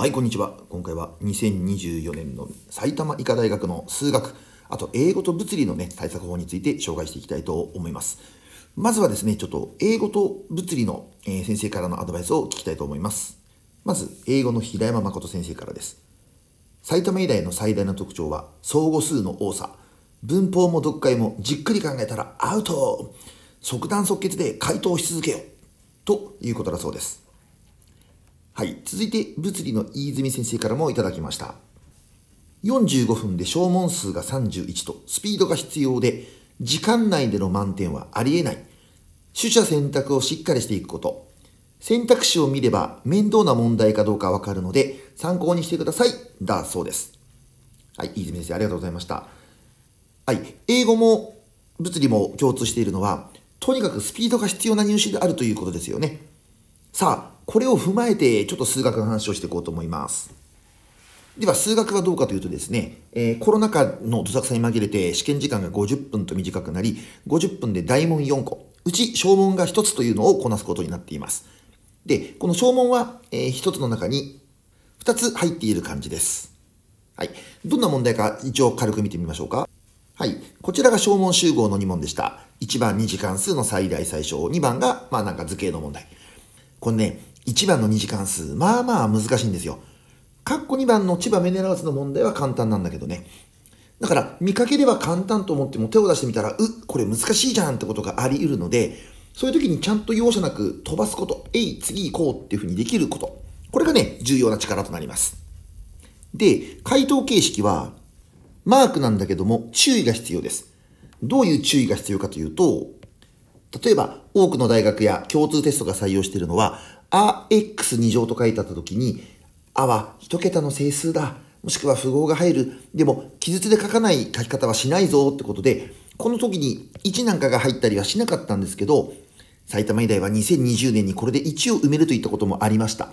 はい、こんにちは。今回は2024年の埼玉医科大学の数学、あと英語と物理のね、対策法について紹介していきたいと思います。まずはですね、ちょっと英語と物理の、え先生からのアドバイスを聞きたいと思います。まず、英語の平山誠先生からです。埼玉医大の最大の特徴は、相互数の多さ。文法も読解もじっくり考えたらアウト即断即決で回答し続けよということだそうです。はい。続いて、物理の飯泉先生からもいただきました。45分で消耗数が31と、スピードが必要で、時間内での満点はありえない。取捨選択をしっかりしていくこと。選択肢を見れば面倒な問題かどうかわかるので、参考にしてください。だそうです。はい。飯泉先生、ありがとうございました。はい。英語も物理も共通しているのは、とにかくスピードが必要な入試であるということですよね。さあ、これを踏まえて、ちょっと数学の話をしていこうと思います。では、数学はどうかというとですね、えー、コロナ禍のどさくさに紛れて試験時間が50分と短くなり、50分で大問4個、うち小問が1つというのをこなすことになっています。で、この小問は、えー、1つの中に2つ入っている感じです。はい。どんな問題か一応軽く見てみましょうか。はい。こちらが小問集合の2問でした。1番2次関数の最大最小、2番が、まあなんか図形の問題。これね、1番の2次関数、まあまあ難しいんですよ。カッコ2番の千葉メネラルズの問題は簡単なんだけどね。だから、見かければ簡単と思っても手を出してみたら、うこれ難しいじゃんってことがあり得るので、そういう時にちゃんと容赦なく飛ばすこと、えい、次行こうっていうふうにできること。これがね、重要な力となります。で、回答形式は、マークなんだけども、注意が必要です。どういう注意が必要かというと、例えば、多くの大学や共通テストが採用しているのは、rx2 乗と書いてあった時に、あは1桁の整数だ。もしくは符号が入る。でも、記述で書かない書き方はしないぞってことで、この時に1なんかが入ったりはしなかったんですけど、埼玉医大は2020年にこれで1を埋めるといったこともありました。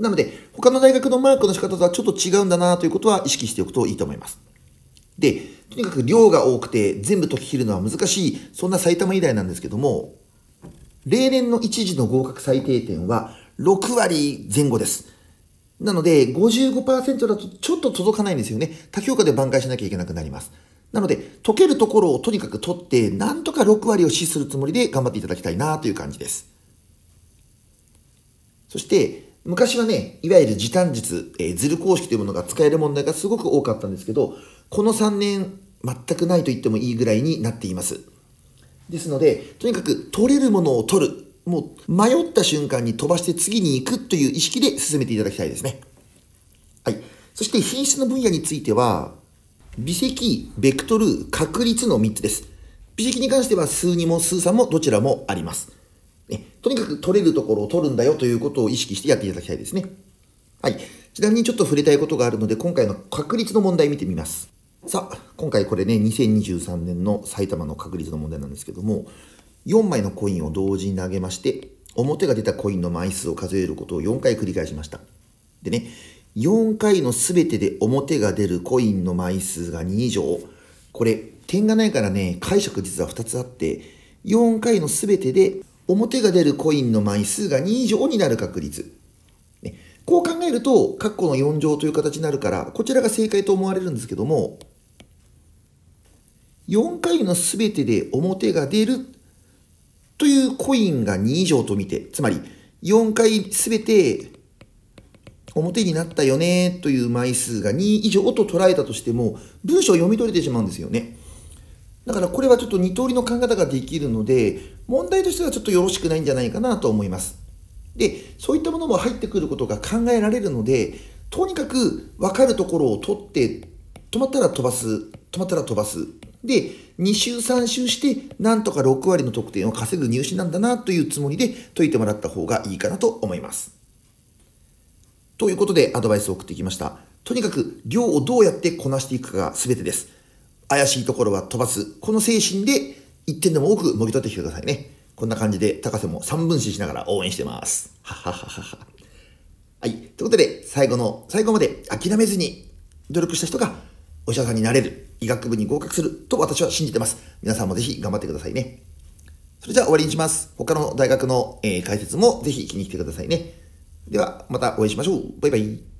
なので、他の大学のマークの仕方とはちょっと違うんだなということは意識しておくといいと思います。で、とにかく量が多くて全部解き切るのは難しい、そんな埼玉医大なんですけども、例年の一時の合格最低点は6割前後です。なので55%だとちょっと届かないんですよね。他評価で挽回しなきゃいけなくなります。なので、解けるところをとにかく取って、なんとか6割を死するつもりで頑張っていただきたいなという感じです。そして、昔はね、いわゆる時短術、えー、ズル公式というものが使える問題がすごく多かったんですけど、この3年全くないと言ってもいいぐらいになっています。ですので、とにかく取れるものを取る。もう迷った瞬間に飛ばして次に行くという意識で進めていただきたいですね。はい。そして品質の分野については、微積、ベクトル、確率の3つです。微積に関しては数2も数3もどちらもあります。ね、とにかく取れるところを取るんだよということを意識してやっていただきたいですね。はい。ちなみにちょっと触れたいことがあるので、今回の確率の問題見てみます。さあ、今回これね、2023年の埼玉の確率の問題なんですけども、4枚のコインを同時に投げまして、表が出たコインの枚数を数えることを4回繰り返しました。でね、4回の全てで表が出るコインの枚数が2以上。これ、点がないからね、解釈実は2つあって、4回の全てで表が出るコインの枚数が2以上になる確率。ね、こう考えると、括弧の4乗という形になるから、こちらが正解と思われるんですけども、4回の全てで表が出るというコインが2以上と見て、つまり4回全て表になったよねという枚数が2以上と捉えたとしても、文章を読み取れてしまうんですよね。だからこれはちょっと二通りの考え方ができるので、問題としてはちょっとよろしくないんじゃないかなと思います。で、そういったものも入ってくることが考えられるので、とにかく分かるところを取って、止まったら飛ばす、止まったら飛ばす。で、2周3周して、なんとか6割の得点を稼ぐ入試なんだなというつもりで解いてもらった方がいいかなと思います。ということでアドバイスを送ってきました。とにかく量をどうやってこなしていくかが全てです。怪しいところは飛ばす。この精神で1点でも多くもぎ取ってきてくださいね。こんな感じで高瀬も3分子しながら応援してます。ははははは。い。ということで、最後の、最後まで諦めずに努力した人がお医者さんになれる、医学部に合格すると私は信じてます。皆さんもぜひ頑張ってくださいね。それじゃあ終わりにします。他の大学の、えー、解説もぜひ気に来てくださいね。では、またお会いしましょう。バイバイ。